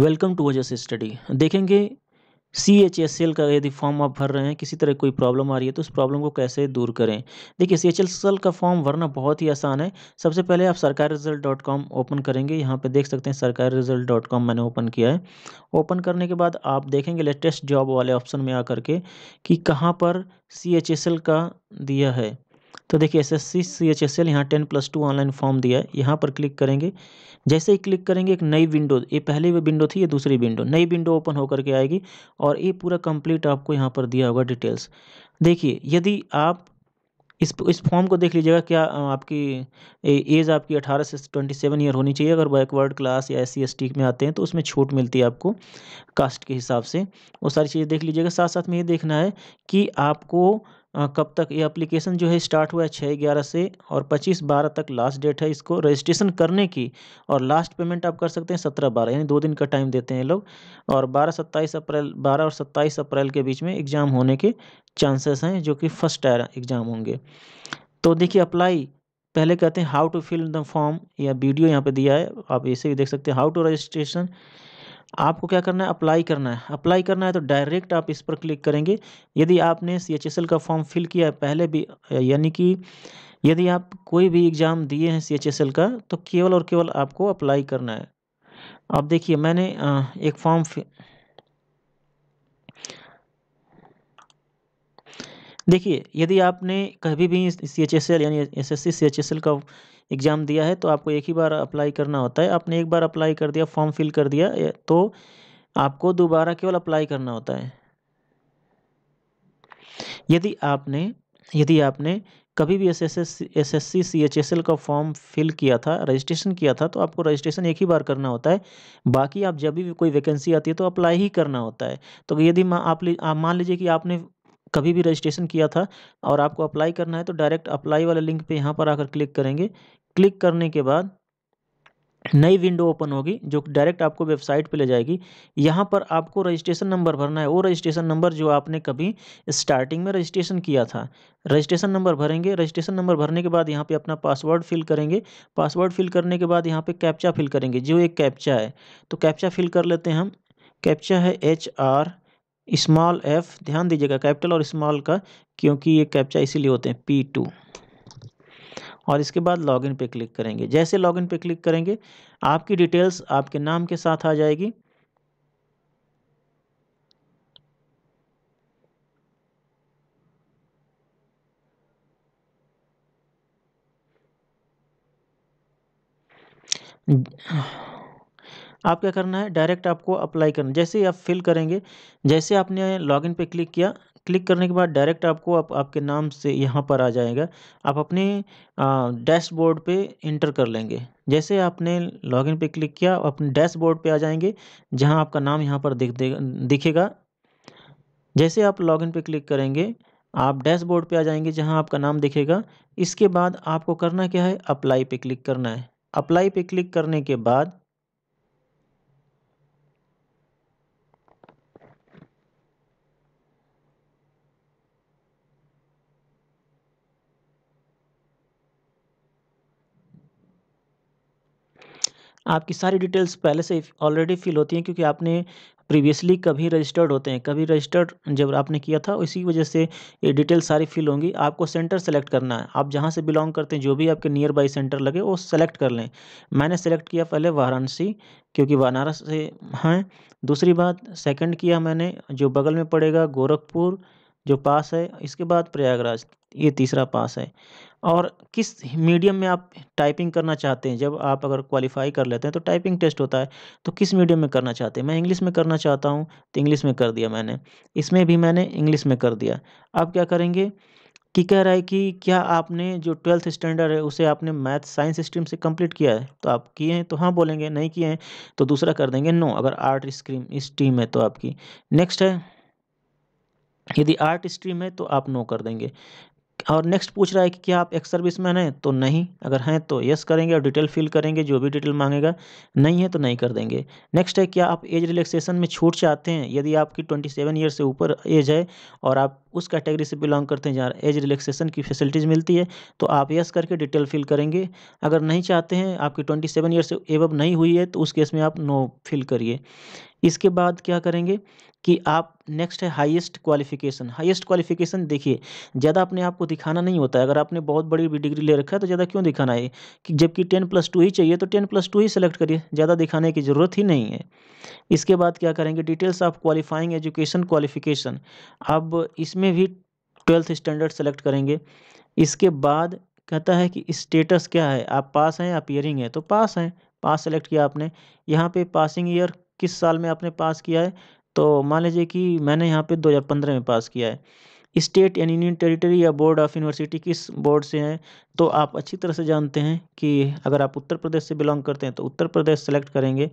Welcome to वजस study देखेंगे सी H S L का यदि फॉर्म आप भर रहे हैं किसी तरह कोई प्रॉब्लम आ रही है तो उस प्रॉब्लम को कैसे दूर करें देखिए सी एच एस एल का फॉर्म भरना बहुत ही आसान है सबसे पहले आप सरकार रिजल्ट डॉट कॉम ओपन करेंगे यहाँ पे देख सकते हैं सरकार रिजल्ट डॉट कॉम मैंने ओपन किया है ओपन करने के बाद आप देखेंगे लेटेस्ट जॉब वाले ऑप्शन में आकर के कि कहाँ पर सी एच एस एल का दिया है तो देखिए S S C C H S L यहाँ ten plus two online form दिया है यहाँ पर क्लिक करेंगे जैसे ही क्लिक करेंगे एक नई विंडो ये पहली विंडो थी ये दूसरी विंडो नई विंडो ओपन होकर के आएगी और ये पूरा कंप्लीट आपको यहाँ पर दिया होगा डिटेल्स देखिए यदि आप इस इस फॉर्म को देख लीजिएगा क्या आपकी एज आपकी 18 से 27 ईयर होनी चाहिए अगर बैकवर्ड क्लास या एस सी में आते हैं तो उसमें छूट मिलती है आपको कास्ट के हिसाब से वो सारी चीज़ें देख लीजिएगा साथ साथ में ये देखना है कि आपको कब तक ये एप्लीकेशन जो है स्टार्ट हुआ है छः ग्यारह से और पच्चीस बारह तक लास्ट डेट है इसको रजिस्ट्रेशन करने की और लास्ट पेमेंट आप कर सकते हैं सत्रह बारह यानी दो दिन का टाइम देते हैं लोग और बारह सत्ताईस अप्रैल बारह और सत्ताईस अप्रैल के बीच में एग्ज़ाम होने के चांसेस हैं जो कि फर्स्ट टायर एग्ज़ाम होंगे तो देखिए अप्लाई पहले कहते हैं how to fill the form या वीडियो यहाँ पर दिया है आप इसे भी देख सकते हैं हाउ टू रजिस्ट्रेशन आपको क्या करना है अप्लाई करना है अप्लाई करना है तो डायरेक्ट आप इस पर क्लिक करेंगे यदि आपने सी एच एस एल का फॉर्म फिल किया है पहले भी यानी कि यदि आप कोई भी एग्ज़ाम दिए हैं सी एच एस एल का तो केवल और केवल आपको अप्लाई करना है अब देखिए मैंने एक फॉर्म देखिए यदि आपने कभी भी सी एच एस एल यानी S S C C H S L का एग्ज़ाम दिया है तो आपको एक ही बार अप्लाई करना होता है आपने एक बार अप्लाई कर दिया फॉर्म फिल कर दिया तो आपको दोबारा केवल अप्लाई करना होता है यदि आपने यदि आपने कभी भी S S S S S C C H S L का फॉर्म फिल किया था रजिस्ट्रेशन किया था तो आपको रजिस्ट्रेशन एक ही बार करना होता है बाकी आप जब भी कोई वैकेंसी आती है तो अप्लाई ही करना होता है तो यदि आप मान लीजिए कि आपने कभी भी रजिस्ट्रेशन किया था और आपको अप्लाई करना है तो डायरेक्ट अप्लाई वाले लिंक पे यहाँ पर आकर क्लिक करेंगे क्लिक करने के बाद नई विंडो ओपन होगी जो डायरेक्ट आपको वेबसाइट पे ले जाएगी यहाँ पर आपको रजिस्ट्रेशन नंबर भरना है वो रजिस्ट्रेशन नंबर जो आपने कभी स्टार्टिंग में रजिस्ट्रेशन किया था रजिस्ट्रेशन नंबर भरेंगे रजिस्ट्रेशन नंबर भरने के बाद यहाँ पे अपना पासवर्ड फिल करेंगे पासवर्ड फिल करने के बाद यहाँ पर कैप्चा फिल करेंगे जो एक कैप्चा है तो कैप्चा फिल कर लेते हैं हम कैप्चा है एच आर स्मॉल एफ ध्यान दीजिएगा कैपिटल और स्मॉल का क्योंकि ये कैप्चा इसीलिए होते हैं पी टू और इसके बाद लॉगिन पे क्लिक करेंगे जैसे लॉगिन पे क्लिक करेंगे आपकी डिटेल्स आपके नाम के साथ आ जाएगी आप क्या करना है डायरेक्ट आपको अप्लाई करना जैसे ही आप फिल करेंगे जैसे आपने लॉगिन पे क्लिक किया क्लिक करने के बाद डायरेक्ट आपको आप, आपके नाम से यहाँ पर आ जाएगा आप अपने डैशबोर्ड पे इंटर कर लेंगे जैसे आपने लॉगिन पे क्लिक किया अपने डैशबोर्ड पे आ जाएंगे जहाँ आपका नाम यहाँ पर दिख देगा दिखेगा जैसे आप लॉगिन पे क्लिक करेंगे आप डैशबोर्ड पे आ जाएंगे जहाँ आपका नाम दिखेगा इसके बाद आपको करना क्या है अप्लाई पे क्लिक करना है अप्लाई पे क्लिक करने के बाद आपकी सारी डिटेल्स पहले से ऑलरेडी फिल होती हैं क्योंकि आपने प्रीवियसली कभी रजिस्टर्ड होते हैं कभी रजिस्टर्ड जब आपने किया था इसी वजह से ये डिटेल सारी फिल होंगी आपको सेंटर सेलेक्ट करना है आप जहाँ से बिलोंग करते हैं जो भी आपके नियर बाई सेंटर लगे वो सेलेक्ट कर लें मैंने सेलेक्ट किया पहले वाराणसी क्योंकि बनारस से हैं दूसरी बात सेकेंड किया मैंने जो बगल में पड़ेगा गोरखपुर जो पास है इसके बाद प्रयागराज ये तीसरा पास है और किस मीडियम में आप टाइपिंग करना चाहते हैं जब आप अगर क्वालिफाई कर लेते हैं तो टाइपिंग टेस्ट होता है तो किस मीडियम में करना चाहते हैं मैं इंग्लिश में करना चाहता हूँ तो इंग्लिश में कर दिया मैंने इसमें भी मैंने इंग्लिश में कर दिया अब क्या करेंगे कि कह रहा है कि क्या आपने जो ट्वेल्थ स्टैंडर्ड है उसे आपने मैथ साइंस स्ट्रीम से कंप्लीट किया है तो आप किए हैं तो हाँ बोलेंगे नहीं किए हैं तो दूसरा कर देंगे नो अगर आर्ट स्ट्रीम स्ट्रीम है तो आपकी नेक्स्ट है यदि आर्ट स्ट्रीम है तो आप नो कर देंगे और नेक्स्ट पूछ रहा है कि क्या आप एक्स सर्विसमैन हैं तो नहीं अगर हैं तो यस करेंगे और डिटेल फिल करेंगे जो भी डिटेल मांगेगा नहीं है तो नहीं कर देंगे नेक्स्ट है क्या आप एज रिलैक्सेशन में छूट चाहते हैं यदि आपकी ट्वेंटी सेवन ईयर से ऊपर एज है और आप उस कैटेगरी से बिलोंग करते हैं जहाँ एज रिलैक्सेशन की फैसिलिटीज़ मिलती है तो आप यस करके डिटेल फिल करेंगे अगर नहीं चाहते हैं आपकी ट्वेंटी सेवन ईयर से एवब नहीं हुई है तो उस केस में आप नो फिल करिए इसके बाद क्या करेंगे कि आप नेक्स्ट है हाईएस्ट क्वालिफिकेशन हाईएस्ट क्वालिफिकेशन देखिए ज़्यादा अपने आप को दिखाना नहीं होता है अगर आपने बहुत बड़ी डिग्री ले रखा है तो ज़्यादा क्यों दिखाना है कि जबकि टेन प्लस टू ही चाहिए तो टेन प्लस टू ही सेलेक्ट करिए ज़्यादा दिखाने की ज़रूरत ही नहीं है इसके बाद क्या करेंगे details of qualifying education qualification अब इसमें भी ट्वेल्थ स्टैंडर्ड सेलेक्ट करेंगे इसके बाद कहता है कि स्टेटस क्या है आप पास हैं या पियरिंग है तो पास हैं पास सेलेक्ट किया आपने यहाँ पे पासिंग ईयर किस साल में आपने पास किया है तो मान लीजिए कि मैंने यहाँ पे 2015 में पास किया है स्टेट एंड यूनियन टेरिटरी या बोर्ड ऑफ यूनिवर्सिटी किस बोर्ड से हैं तो आप अच्छी तरह से जानते हैं कि अगर आप उत्तर प्रदेश से बिलोंग करते हैं तो उत्तर प्रदेश सेलेक्ट करेंगे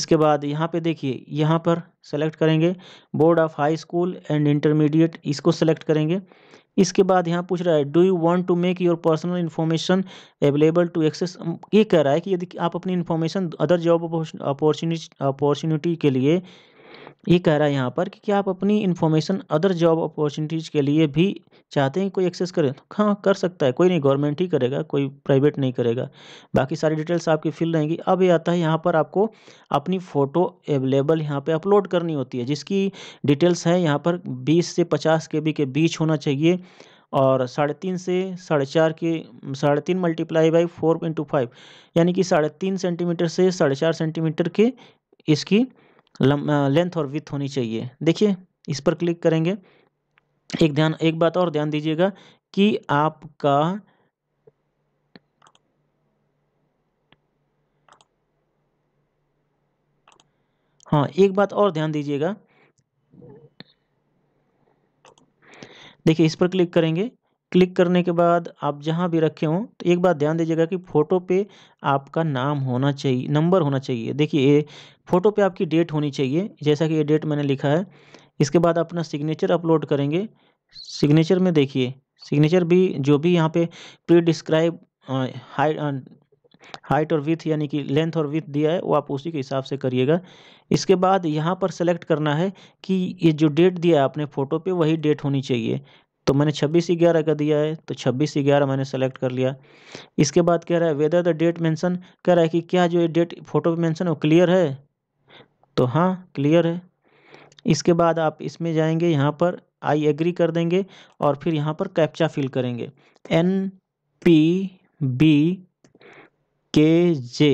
इसके बाद यहाँ पे देखिए यहाँ पर सेलेक्ट करेंगे board of high school and intermediate इसको सेलेक्ट करेंगे इसके बाद यहाँ पूछ रहा है do you want to make your personal information available to access ये कह रहा है कि यदि आप अपनी इन्फॉर्मेशन अदर जॉब अपॉर्चुनिटी के लिए ये कह रहा है यहाँ पर कि क्या आप अपनी इन्फॉर्मेशन अदर जॉब अपॉर्चुनिटीज़ के लिए भी चाहते हैं कोई एक्सेस करें तो हाँ कर सकता है कोई नहीं गवर्नमेंट ही करेगा कोई प्राइवेट नहीं करेगा बाकी सारी डिटेल्स आपकी फिल रहेंगी अब ये आता है यहाँ पर आपको अपनी फ़ोटो अवेलेबल यहाँ पे अपलोड करनी होती है जिसकी डिटेल्स हैं यहाँ पर बीस से पचास के बी के बीच होना चाहिए और साढ़े तीन से साढ़े चार के साढ़े तीन multiply by four into five यानी कि साढ़े तीन सेंटीमीटर से साढ़े चार सेंटीमीटर के इसकी लेंथ और विथ होनी चाहिए देखिए इस पर क्लिक करेंगे एक ध्यान एक बात और ध्यान दीजिएगा कि आपका हाँ एक बात और ध्यान दीजिएगा देखिए इस पर क्लिक करेंगे क्लिक करने के बाद आप जहाँ भी रखे हों तो एक बात ध्यान दीजिएगा कि फ़ोटो पे आपका नाम होना चाहिए नंबर होना चाहिए देखिए फ़ोटो पे आपकी डेट होनी चाहिए जैसा कि ये डेट मैंने लिखा है इसके बाद अपना सिग्नेचर अपलोड करेंगे सिग्नेचर में देखिए सिग्नेचर भी जो भी यहाँ पे प्री डिस्क्राइब हाइट हाइट और विथ यानी कि लेंथ और विथ दिया है वो आप उसी के हिसाब से करिएगा इसके बाद यहाँ पर सेलेक्ट करना है कि ये जो डेट दिया है आपने फ़ोटो पर वही डेट होनी चाहिए तो मैंने छब्बीस ग्यारह का दिया है तो छब्बीस ग्यारह मैंने सेलेक्ट कर लिया इसके बाद कह रहा है वेदर द डेट मेंशन कह रहा है कि क्या जो ये डेट फ़ोटो पे मेंशन है वो क्लियर है तो हाँ क्लियर है इसके बाद आप इसमें जाएंगे यहाँ पर आई एग्री कर देंगे और फिर यहाँ पर कैप्चा फिल करेंगे N P B K J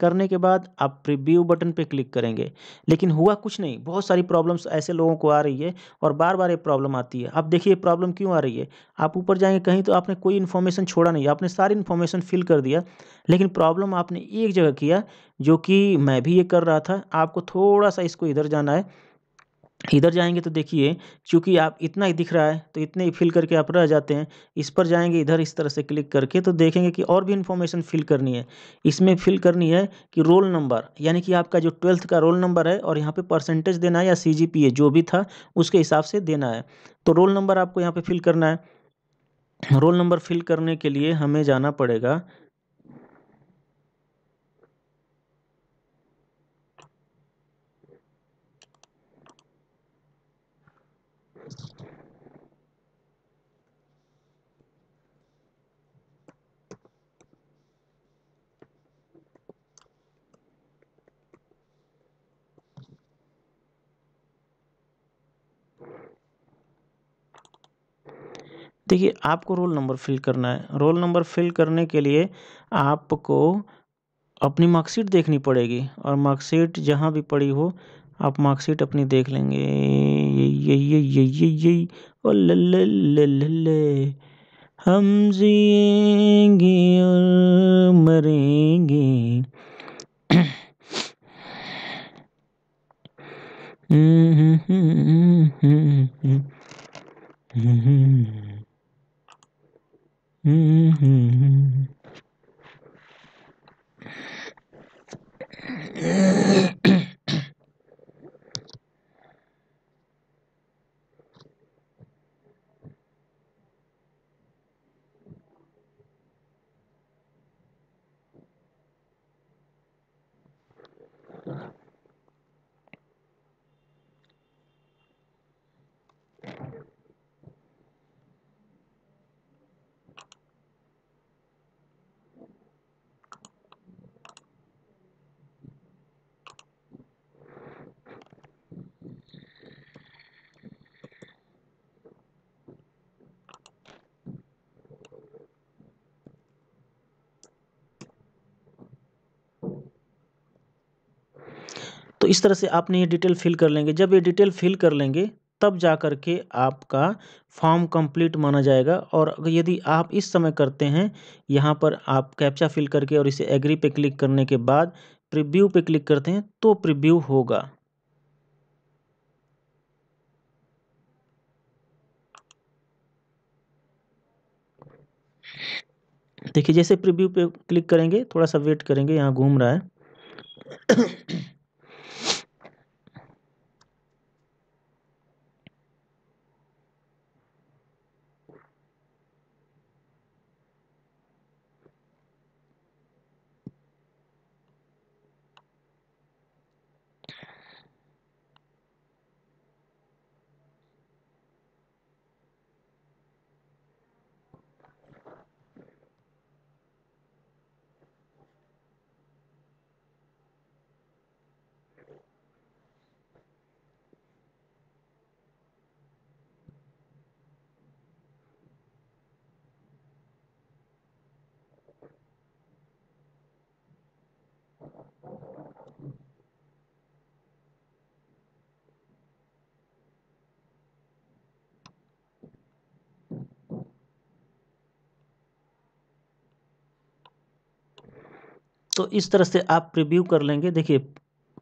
करने के बाद आप प्रीव्यू बटन पे क्लिक करेंगे लेकिन हुआ कुछ नहीं बहुत सारी प्रॉब्लम्स ऐसे लोगों को आ रही है और बार बार ये प्रॉब्लम आती है आप देखिए प्रॉब्लम क्यों आ रही है आप ऊपर जाएंगे कहीं तो आपने कोई इन्फॉर्मेशन छोड़ा नहीं आपने सारी इन्फॉर्मेशन फिल कर दिया लेकिन प्रॉब्लम आपने एक जगह किया जो कि मैं भी ये कर रहा था आपको थोड़ा सा इसको इधर जाना है इधर जाएंगे तो देखिए चूँकि आप इतना ही दिख रहा है तो इतने ही फिल करके आप रह जाते हैं इस पर जाएंगे इधर इस तरह से क्लिक करके तो देखेंगे कि और भी इन्फॉर्मेशन फिल करनी है इसमें फिल करनी है कि रोल नंबर यानी कि आपका जो ट्वेल्थ का रोल नंबर है और यहाँ पे परसेंटेज देना है या सी जो भी था उसके हिसाब से देना है तो रोल नंबर आपको यहाँ पर फिल करना है रोल नंबर फिल करने के लिए हमें जाना पड़ेगा देखिए आपको रोल नंबर फिल करना है रोल नंबर फिल करने के लिए आपको अपनी मार्कशीट देखनी पड़ेगी और मार्कशीट जहाँ भी पड़ी हो आप मार्कशीट अपनी देख लेंगे ये ये ये ये ये हम जिएंगे और मरेंगे हम्म हम्म हम्म, हम्म, हम्म। Mm-hmm. तो इस तरह से आपने ये डिटेल फिल कर लेंगे जब ये डिटेल फिल कर लेंगे तब जा कर के आपका फॉर्म कंप्लीट माना जाएगा और यदि आप इस समय करते हैं यहाँ पर आप कैप्चा फिल करके और इसे एग्री पे क्लिक करने के बाद प्रिव्यू पे क्लिक करते हैं तो प्रिव्यू होगा देखिए जैसे प्रिव्यू पे क्लिक करेंगे थोड़ा सा वेट करेंगे यहाँ घूम रहा है तो इस तरह से आप प्रिव्यू कर लेंगे देखिए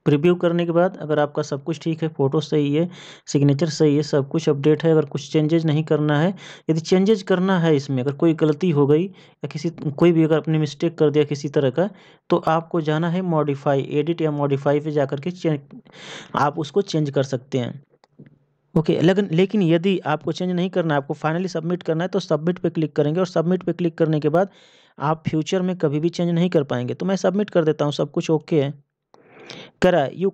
प्रिव्यू करने के बाद अगर आपका सब कुछ ठीक है फ़ोटो सही है सिग्नेचर सही है सब कुछ अपडेट है अगर कुछ चेंजेज नहीं करना है यदि चेंजेज करना है इसमें अगर कोई गलती हो गई या किसी कोई भी अगर अपने मिस्टेक कर दिया किसी तरह का तो आपको जाना है मॉडिफाई एडिट या मॉडिफाई पे जा करके आप उसको चेंज कर सकते हैं ओके okay, लेकिन लेकिन यदि आपको चेंज नहीं करना है आपको फाइनली सबमिट करना है तो सबमिट पे क्लिक करेंगे और सबमिट पे क्लिक करने के बाद आप फ्यूचर में कभी भी चेंज नहीं कर पाएंगे तो मैं सबमिट कर देता हूँ सब कुछ ओके है करा you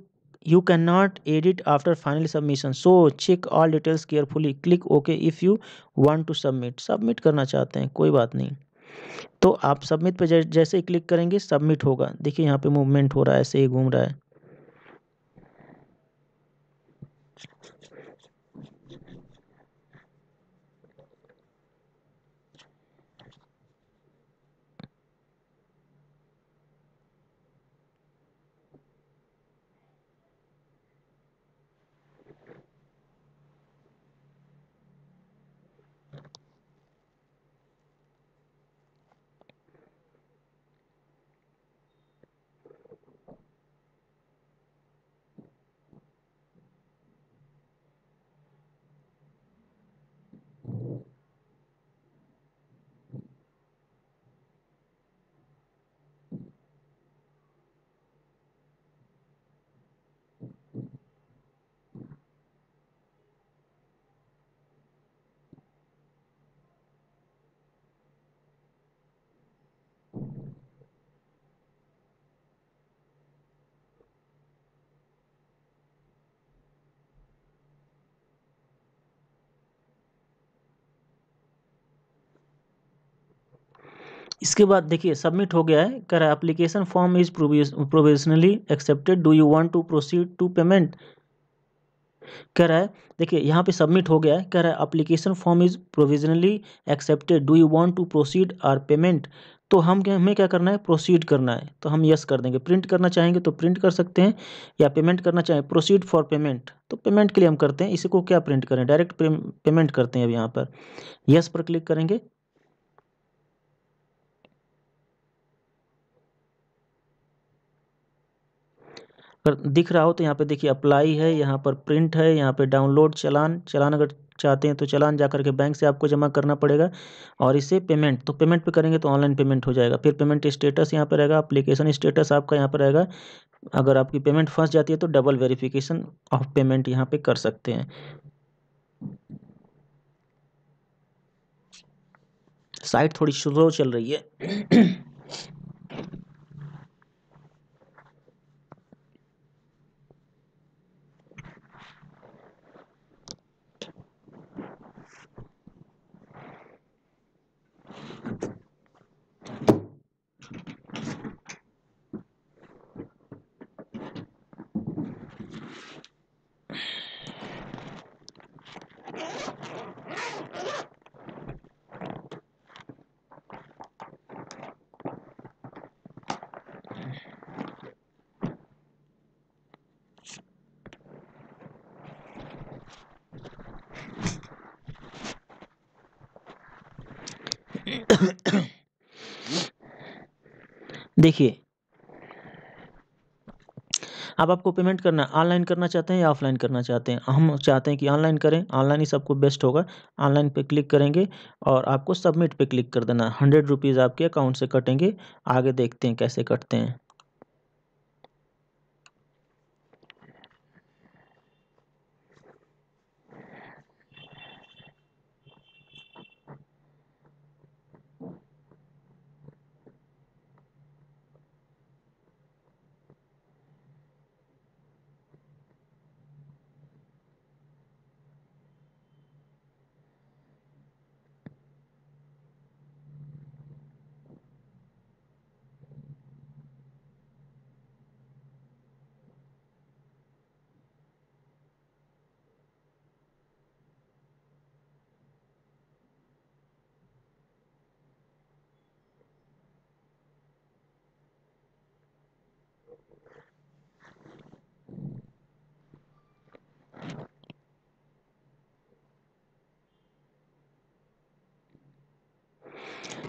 you can not edit after final submission so check all details carefully click okay if you want to submit submit करना चाहते हैं कोई बात नहीं तो आप सबमिट पर जैसे ही क्लिक करेंगे सबमिट होगा देखिए यहाँ पे मूवमेंट हो रहा है ऐसे ही घूम रहा है इसके बाद देखिए सबमिट हो गया है कह रहा है application form is provisionally accepted do you want to proceed to payment कह रहा है देखिए यहाँ पे सबमिट हो गया है कह रहा है application form is provisionally accepted do you want to proceed or payment तो हम हमें क्या करना है प्रोसीड करना है तो हम यस कर देंगे प्रिंट करना चाहेंगे तो प्रिंट कर सकते हैं या पेमेंट करना चाहें प्रोसीड फॉर पेमेंट तो पेमेंट के लिए हम करते हैं इसी को क्या प्रिंट करें डायरेक्ट पेमेंट करते हैं अब यहाँ पर यस पर क्लिक करेंगे अगर दिख रहा हो तो यहाँ पे देखिए अप्लाई है यहाँ पर प्रिंट है यहाँ पे डाउनलोड चलान चलान अगर चाहते हैं तो चलान जा करके बैंक से आपको जमा करना पड़ेगा और इसे पेमेंट तो पेमेंट पे करेंगे तो ऑनलाइन पेमेंट हो जाएगा फिर पेमेंट स्टेटस यहाँ पर रहेगा अप्लीकेशन स्टेटस आपका यहाँ पर रहेगा अगर आपकी पेमेंट फंस जाती है तो डबल वेरीफिकेशन ऑफ पेमेंट यहाँ पर कर सकते हैं साइट थोड़ी स्लो चल रही है देखिए आप आपको पेमेंट करना है ऑनलाइन करना चाहते हैं या ऑफलाइन करना चाहते हैं हम चाहते हैं कि ऑनलाइन करें ऑनलाइन ही सबको बेस्ट होगा ऑनलाइन पे क्लिक करेंगे और आपको सबमिट पे क्लिक कर देना है हंड्रेड रुपीज़ आपके अकाउंट से कटेंगे आगे देखते हैं कैसे कटते हैं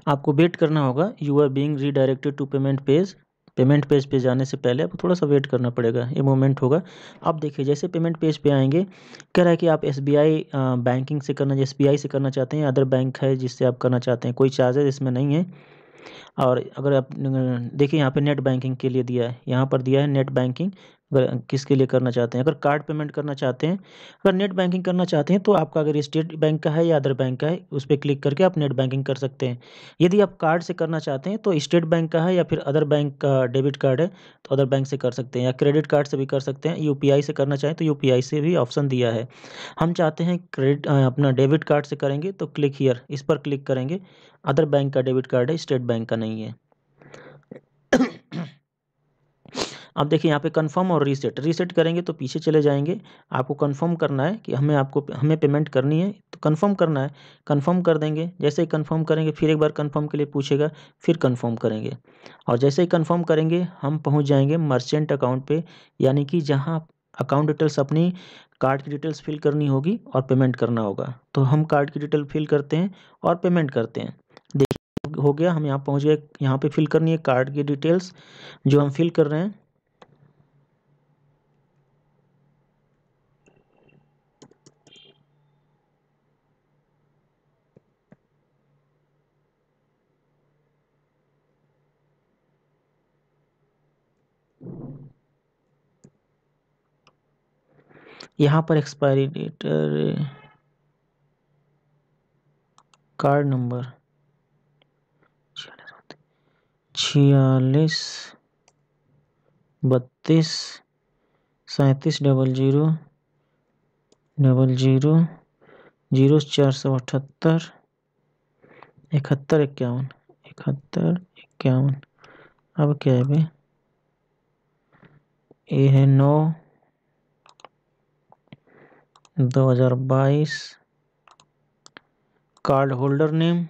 आपको वेट करना होगा you are being redirected to payment page payment page पे जाने से पहले आपको थोड़ा सा वेट करना पड़ेगा ये मोमेंट होगा आप देखिए जैसे पेमेंट पेज पे आएंगे कह रहा है कि आप एस बैंकिंग से करना एस बी से करना चाहते हैं अदर बैंक है जिससे आप करना चाहते हैं कोई चार्जेज इसमें नहीं है और अगर आप देखिए यहाँ पे नेट बैंकिंग के लिए दिया है यहाँ पर दिया है नेट बैंकिंग अगर किसके लिए करना चाहते हैं अगर कार्ड पेमेंट करना चाहते हैं अगर नेट बैंकिंग करना चाहते हैं तो आपका अगर स्टेट बैंक का है या अदर बैंक का है उस पर क्लिक करके आप नेट बैंकिंग कर सकते हैं यदि आप कार्ड से करना चाहते हैं तो स्टेट बैंक का है या फिर अदर बैंक का डेबिट कार्ड है तो अदर बैंक से कर सकते हैं या क्रेडिट कार्ड से भी कर सकते हैं यू से करना चाहें तो यू से भी ऑप्शन दिया है हम चाहते हैं क्रेडिट अपना डेबिट कार्ड से करेंगे तो क्लिक हीयर इस पर क्लिक करेंगे अदर बैंक का डेबिट कार्ड है स्टेट बैंक का नहीं है अब देखिए यहाँ पे कंफर्म और रीसेट रीसेट करेंगे तो पीछे चले जाएंगे आपको कंफर्म करना है कि हमें आपको हमें पेमेंट करनी है तो कंफर्म करना है कंफर्म कर देंगे जैसे ही कंफर्म करेंगे फिर एक बार कंफर्म के लिए पूछेगा फिर कंफर्म करेंगे और जैसे ही कंफर्म करेंगे हम पहुँच जाएंगे मर्चेंट अकाउंट पर यानी कि जहाँ अकाउंट डिटेल्स अपनी कार्ड की डिटेल्स फिल करनी होगी और पेमेंट करना होगा तो हम कार्ड की डिटेल फिल करते हैं और पेमेंट करते हैं देखिए हो गया हम यहाँ पहुँच गए यहाँ पे फिल करनी है कार्ड की डिटेल्स जो हम फिल कर रहे हैं यहाँ पर एक्सपायरी डेट कार्ड नंबर छियालीस बत्तीस सैंतीस double zero double zero zero चार सौ अठहत्तर इकहत्तर इक्यावन इकहत्तर इक्यावन अब क्या है भाई ये है नौ दो हज़ार बाईस card holder name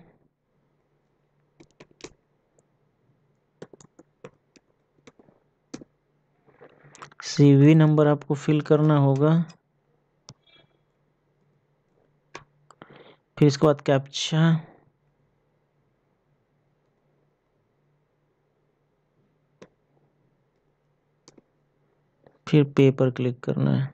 CV number आपको फिल करना होगा फिर इसके बाद कैप्चा फिर पे पर क्लिक करना है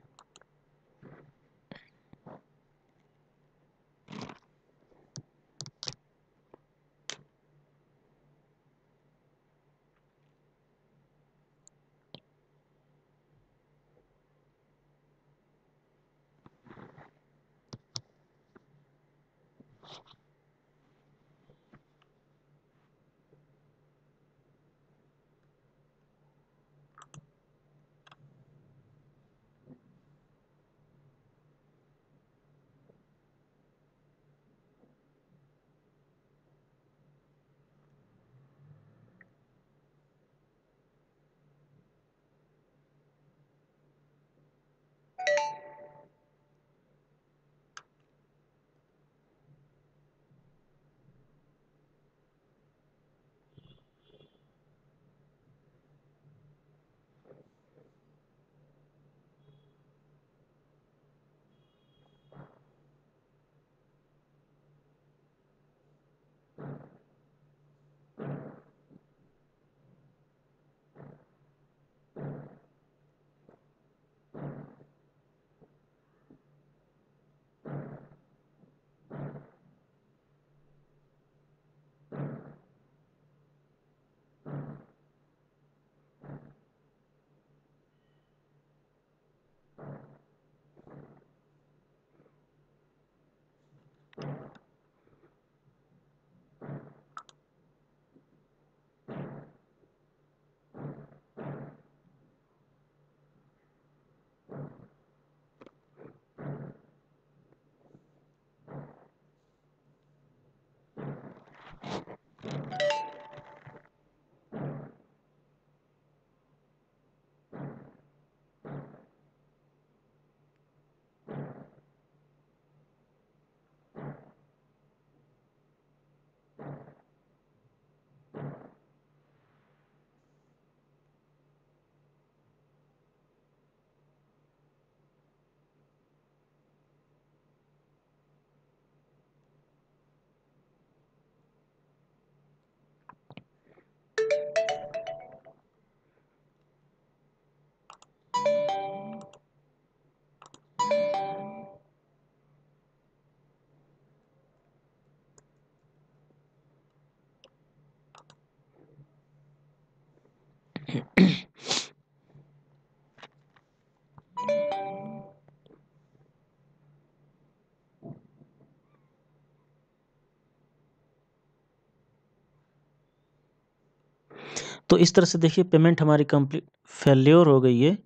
तो इस तरह से देखिए पेमेंट हमारी कंप्लीट फेल्योर हो गई है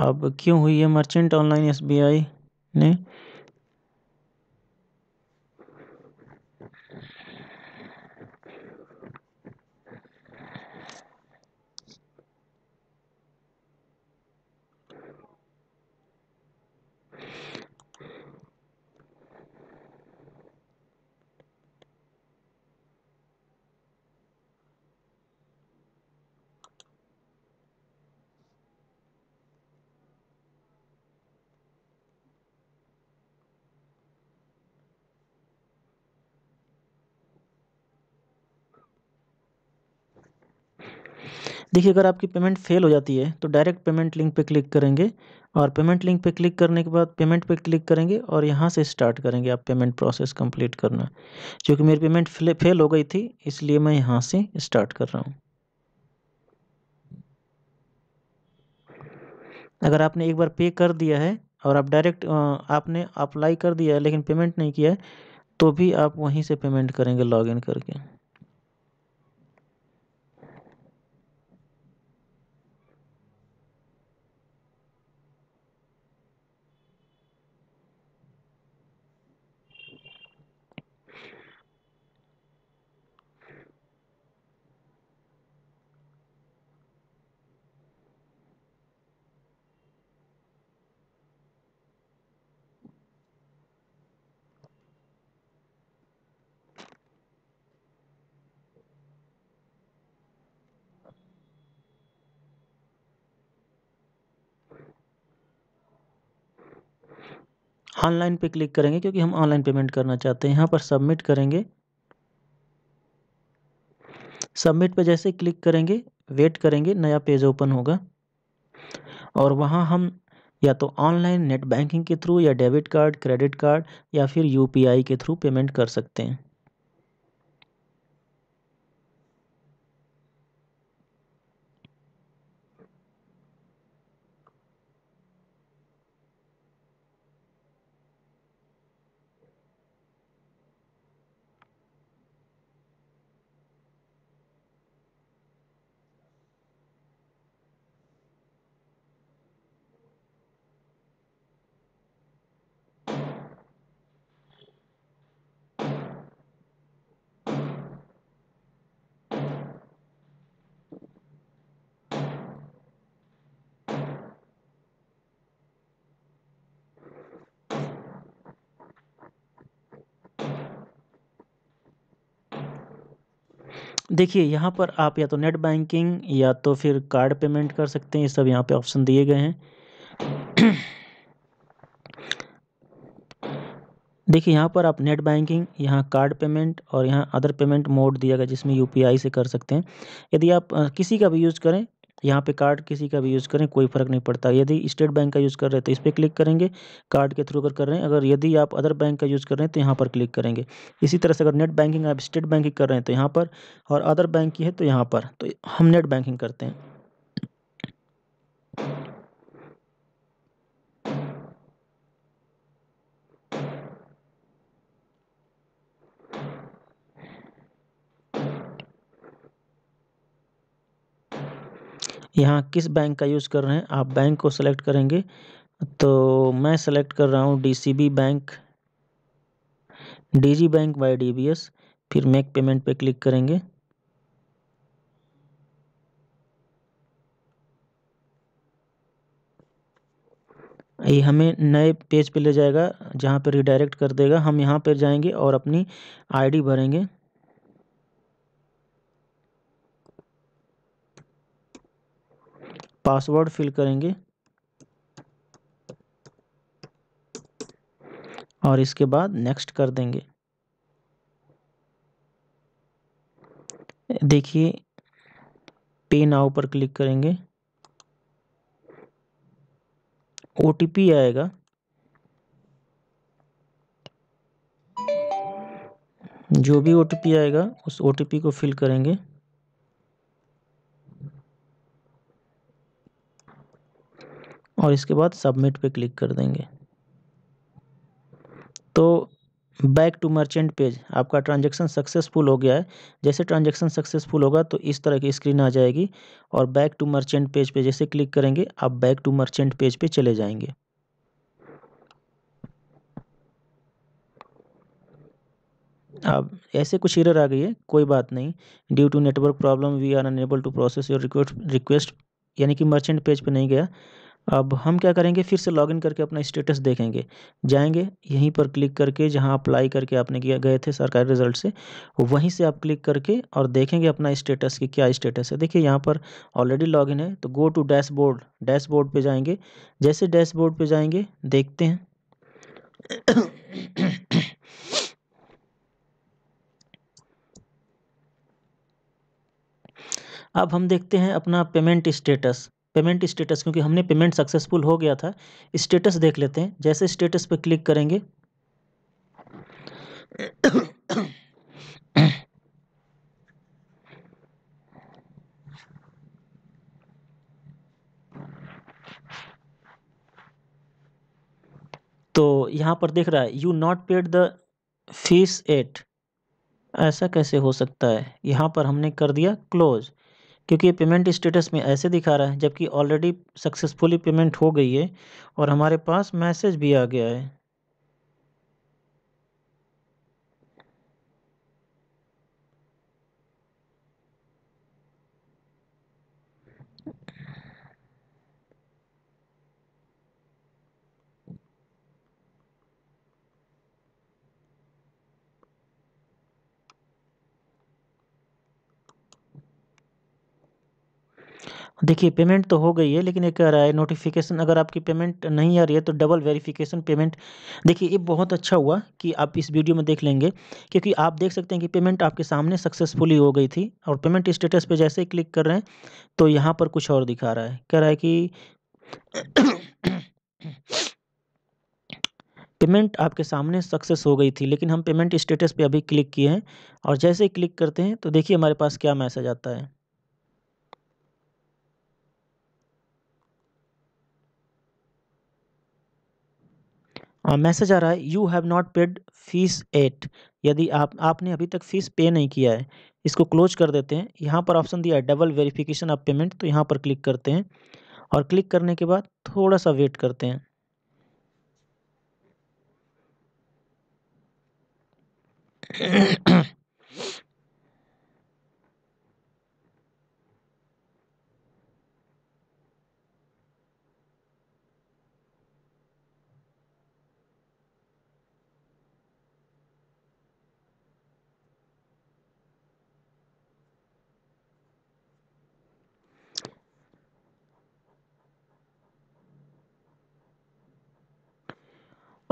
अब क्यों हुई है मर्चेंट ऑनलाइन एसबीआई ने देखिए अगर आपकी पेमेंट फेल हो जाती है तो डायरेक्ट पेमेंट लिंक पे क्लिक करेंगे और पेमेंट लिंक पे क्लिक करने के बाद पेमेंट पे क्लिक करेंगे और यहाँ से स्टार्ट करेंगे आप पेमेंट प्रोसेस कंप्लीट करना क्योंकि मेरी पेमेंट फेल हो गई थी इसलिए मैं यहाँ से स्टार्ट कर रहा हूँ अगर आपने एक बार पे कर दिया है और आप डायरेक्ट आपने अप्लाई कर दिया है लेकिन पेमेंट नहीं किया है तो भी आप वहीं से पेमेंट करेंगे इन करके ऑनलाइन पे क्लिक करेंगे क्योंकि हम ऑनलाइन पेमेंट करना चाहते हैं यहाँ पर सबमिट करेंगे सबमिट पे जैसे क्लिक करेंगे वेट करेंगे नया पेज ओपन होगा और वहाँ हम या तो ऑनलाइन नेट बैंकिंग के थ्रू या डेबिट कार्ड क्रेडिट कार्ड या फिर यूपीआई के थ्रू पेमेंट कर सकते हैं देखिए यहाँ पर आप या तो नेट बैंकिंग या तो फिर कार्ड पेमेंट कर सकते हैं ये सब यहाँ पे ऑप्शन दिए गए हैं देखिए यहाँ पर आप नेट बैंकिंग यहाँ कार्ड पेमेंट और यहाँ अदर पेमेंट मोड दिया गया जिसमें यूपीआई से कर सकते हैं यदि आप किसी का भी यूज़ करें यहाँ पे कार्ड किसी का भी यूज़ करें कोई फ़र्क नहीं पड़ता यदि स्टेट बैंक का यूज़ कर रहे हैं तो इस पर क्लिक करेंगे कार्ड के थ्रू अगर कर रहे हैं अगर यदि आप अदर बैंक का यूज़ कर रहे हैं तो यहाँ पर क्लिक करेंगे इसी तरह से अगर नेट बैंकिंग आप स्टेट बैंक की कर रहे हैं तो यहाँ पर और अदर बैंक की है तो यहाँ पर तो हम नेट बैंकिंग करते हैं यहाँ किस बैंक का यूज़ कर रहे हैं आप बैंक को सेलेक्ट करेंगे तो मैं सेलेक्ट कर रहा हूँ DCB bank digi bank by DBS फिर मेक पेमेंट पे क्लिक करेंगे ये हमें नए पेज पे ले जाएगा जहाँ पर रिडायरेक्ट कर देगा हम यहाँ पर जाएंगे और अपनी आईडी भरेंगे पासवर्ड फिल करेंगे और इसके बाद नेक्स्ट कर देंगे देखिए पे नाउ पर क्लिक करेंगे ओ आएगा जो भी ओ आएगा उस ओ को फिल करेंगे और इसके बाद सबमिट पे क्लिक कर देंगे तो बैक टू मर्चेंट पेज आपका ट्रांजैक्शन सक्सेसफुल हो गया है जैसे ट्रांजैक्शन सक्सेसफुल होगा तो इस तरह की स्क्रीन आ जाएगी और बैक टू मर्चेंट पेज पे जैसे क्लिक करेंगे आप बैक टू मर्चेंट पेज पे चले जाएंगे अब ऐसे कुछ हिरर आ गई है कोई बात नहीं due to network problem we are unable to process your request request यानी कि मर्चेंट पेज पे नहीं गया अब हम क्या करेंगे फिर से लॉगिन करके अपना स्टेटस देखेंगे जाएंगे यहीं पर क्लिक करके जहां अप्लाई करके आपने किया गए थे सरकारी रिजल्ट से वहीं से आप क्लिक करके और देखेंगे अपना स्टेटस कि क्या स्टेटस है देखिए यहां पर ऑलरेडी लॉगिन है तो गो टू डैशबोर्ड डैशबोर्ड पे जाएंगे जैसे डैशबोर्ड पे जाएंगे देखते हैं अब हम देखते हैं अपना पेमेंट स्टेटस पेमेंट स्टेटस क्योंकि हमने पेमेंट सक्सेसफुल हो गया था स्टेटस देख लेते हैं जैसे स्टेटस पर क्लिक करेंगे तो यहाँ पर देख रहा है you not paid the fees yet ऐसा कैसे हो सकता है यहाँ पर हमने कर दिया क्लोज क्योंकि ये पेमेंट स्टेटस में ऐसे दिखा रहा है जबकि ऑलरेडी सक्सेसफुली पेमेंट हो गई है और हमारे पास मैसेज भी आ गया है देखिए पेमेंट तो हो गई है लेकिन ये कह रहा है नोटिफिकेशन अगर आपकी पेमेंट नहीं आ रही है तो डबल वेरिफिकेशन पेमेंट देखिए ये बहुत अच्छा हुआ कि आप इस वीडियो में देख लेंगे क्योंकि आप देख सकते हैं कि पेमेंट आपके सामने सक्सेसफुली हो गई थी और पेमेंट स्टेटस पे जैसे ही क्लिक कर रहे हैं तो यहाँ पर कुछ और दिखा रहा है कह रहा है कि पेमेंट आपके सामने सक्सेस हो गई थी लेकिन हम पेमेंट स्टेटस पे अभी क्लिक किए हैं और जैसे ही क्लिक करते हैं तो देखिए हमारे पास क्या मैसेज आता है मैसेज आ रहा है you have not paid fees yet यदि आप आपने अभी तक फीस पे नहीं किया है इसको क्लोज कर देते हैं यहाँ पर ऑप्शन दिया है डबल वेरिफिकेशन ऑफ पेमेंट तो यहाँ पर क्लिक करते हैं और क्लिक करने के बाद थोड़ा सा वेट करते हैं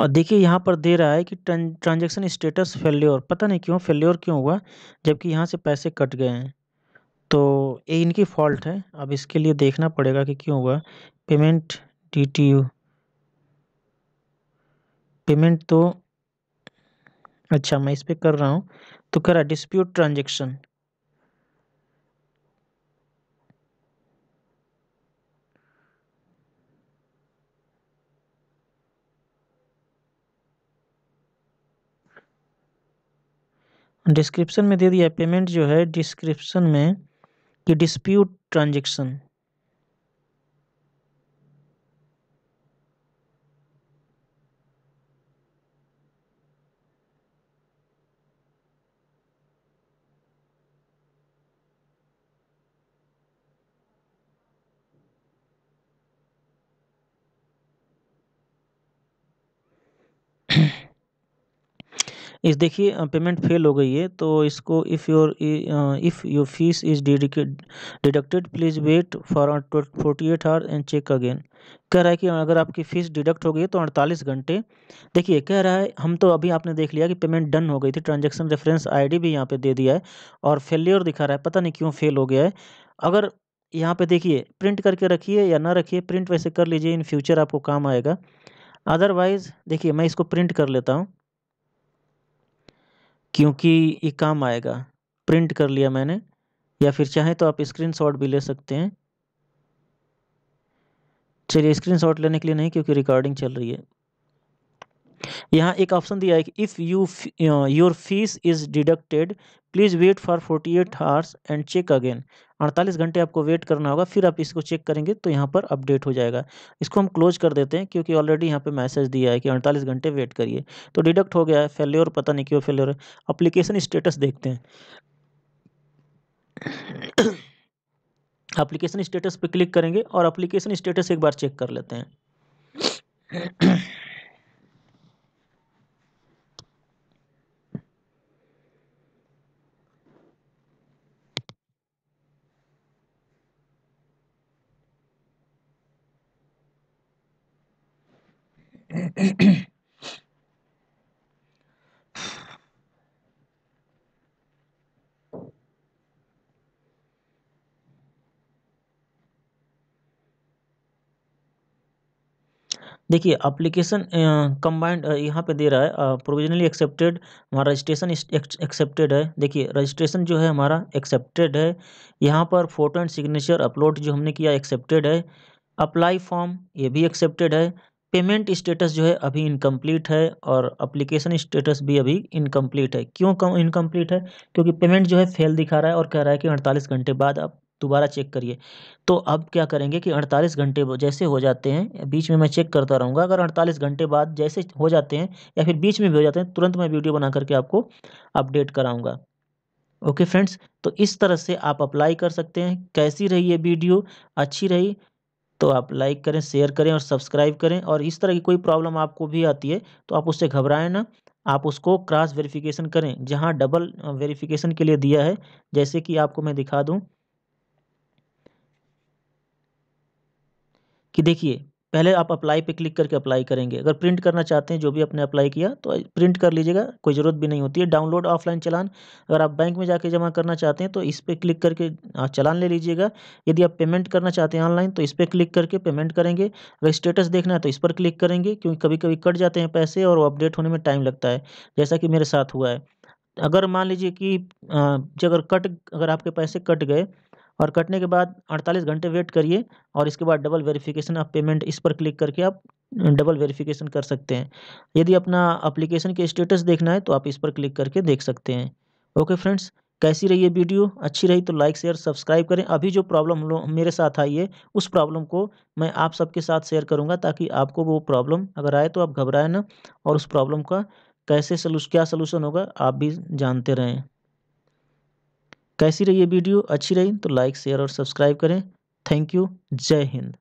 और देखिए यहाँ पर दे रहा है कि ट्रांजेक्शन स्टेटस फेल्योर पता नहीं क्यों फेल्योर क्यों हुआ जबकि यहाँ से पैसे कट गए हैं तो ये इनकी फॉल्ट है अब इसके लिए देखना पड़ेगा कि क्यों हुआ payment D T U payment तो अच्छा मैं इस पर कर रहा हूँ तो कह रहा डिस्प्यूट ट्रांजेक्शन डिस्क्रिप्शन में दे दिया पेमेंट जो है डिस्क्रिप्शन में कि डिस्प्यूट ट्रांजेक्शन इस देखिए पेमेंट फेल हो गई है तो इसको if your if your fees is deducted please wait for forty eight hour and check again कह रहा है कि अगर आपकी फ़ीस डिडक्ट हो गई है तो अड़तालीस घंटे देखिए कह रहा है हम तो अभी आपने देख लिया कि पेमेंट डन हो गई थी ट्रांजेक्शन रेफरेंस आई भी यहाँ पे दे दिया है और फेल्योर दिखा रहा है पता नहीं क्यों फेल हो गया है अगर यहाँ पे देखिए प्रिंट करके रखिए या ना रखिए प्रिंट वैसे कर लीजिए इन फ्यूचर आपको काम आएगा अदरवाइज़ देखिए मैं इसको प्रिंट कर लेता हूँ क्योंकि ये काम आएगा प्रिंट कर लिया मैंने या फिर चाहें तो आप स्क्रीनशॉट भी ले सकते हैं चलिए स्क्रीनशॉट लेने के लिए नहीं क्योंकि रिकॉर्डिंग चल रही है यहाँ एक ऑप्शन दिया है कि if you your fees is deducted please wait for forty eight hours and check again अड़तालीस घंटे आपको वेट करना होगा फिर आप इसको चेक करेंगे तो यहाँ पर अपडेट हो जाएगा इसको हम क्लोज कर देते हैं क्योंकि ऑलरेडी यहाँ पे मैसेज दिया है कि अड़तालीस घंटे वेट करिए तो डिडक्ट हो गया है फेल्योर पता नहीं क्यों फेल्योर है अप्लीकेशन स्टेटस देखते हैं अप्लीकेशन स्टेटस पर क्लिक करेंगे और अप्लीकेशन स्टेटस एक बार चेक कर लेते हैं देखिए अप्लीकेशन कंबाइंड यहाँ पे दे रहा है प्रोविजनली एक्सेप्टेड हमारा रजिस्ट्रेशन एक्सेप्टेड है देखिए रजिस्ट्रेशन जो है हमारा एक्सेप्टेड है यहाँ पर फोटो एंड सिग्नेचर अपलोड जो हमने किया एक्सेप्टेड है अप्लाई फॉर्म ये भी एक्सेप्टेड है पेमेंट स्टेटस जो है अभी इनकम्प्लीट है और अप्लीकेशन स्टेटस भी अभी इनकम्प्लीट है क्यों कम इनकम्प्लीट है क्योंकि पेमेंट जो है फेल दिखा रहा है और कह रहा है कि अड़तालीस घंटे बाद आप दोबारा चेक करिए तो अब क्या करेंगे कि 48 घंटे जैसे हो जाते हैं बीच में मैं चेक करता रहूँगा अगर 48 घंटे बाद जैसे हो जाते हैं या फिर बीच में भी हो जाते हैं तुरंत मैं वीडियो बना करके आपको अपडेट कराऊँगा ओके फ्रेंड्स तो इस तरह से आप अप्लाई कर सकते हैं कैसी रही ये वीडियो अच्छी रही तो आप लाइक करें शेयर करें और सब्सक्राइब करें और इस तरह की कोई प्रॉब्लम आपको भी आती है तो आप उससे घबराएं ना आप उसको क्रॉस वेरिफिकेशन करें जहां डबल वेरिफिकेशन के लिए दिया है जैसे कि आपको मैं दिखा दूं कि देखिए पहले आप अप्लाई पे क्लिक करके अप्लाई करेंगे अगर प्रिंट करना चाहते हैं जो भी आपने अप्लाई किया तो प्रिंट कर लीजिएगा कोई ज़रूरत भी नहीं होती है डाउनलोड ऑफलाइन चलान अगर आप बैंक में जाके जमा करना चाहते हैं तो इस पर क्लिक करके हाँ, चलान ले लीजिएगा यदि आप पेमेंट करना चाहते हैं ऑनलाइन तो इस पर क्लिक करके पेमेंट करेंगे अगर स्टेटस देखना है तो इस पर क्लिक करेंगे क्योंकि कभी कभी कट जाते हैं पैसे और अपडेट होने में टाइम लगता है जैसा कि मेरे साथ हुआ है अगर मान लीजिए कि हाँ, अगर कट अगर आपके पैसे कट गए और कटने के बाद 48 घंटे वेट करिए और इसके बाद डबल वेरिफिकेशन आप पेमेंट इस पर क्लिक करके आप डबल वेरिफिकेशन कर सकते हैं यदि अपना अप्लीकेशन के स्टेटस देखना है तो आप इस पर क्लिक करके देख सकते हैं ओके फ्रेंड्स कैसी रही है वीडियो अच्छी रही तो लाइक शेयर सब्सक्राइब करें अभी जो प्रॉब्लम मेरे साथ आई है उस प्रॉब्लम को मैं आप सबके साथ शेयर करूंगा ताकि आपको वो प्रॉब्लम अगर आए तो आप घबराए ना और उस प्रॉब्लम का कैसे सलूस क्या सलूशन होगा आप भी जानते रहें कैसी रही ये वीडियो अच्छी रही तो लाइक शेयर और सब्सक्राइब करें थैंक यू जय हिंद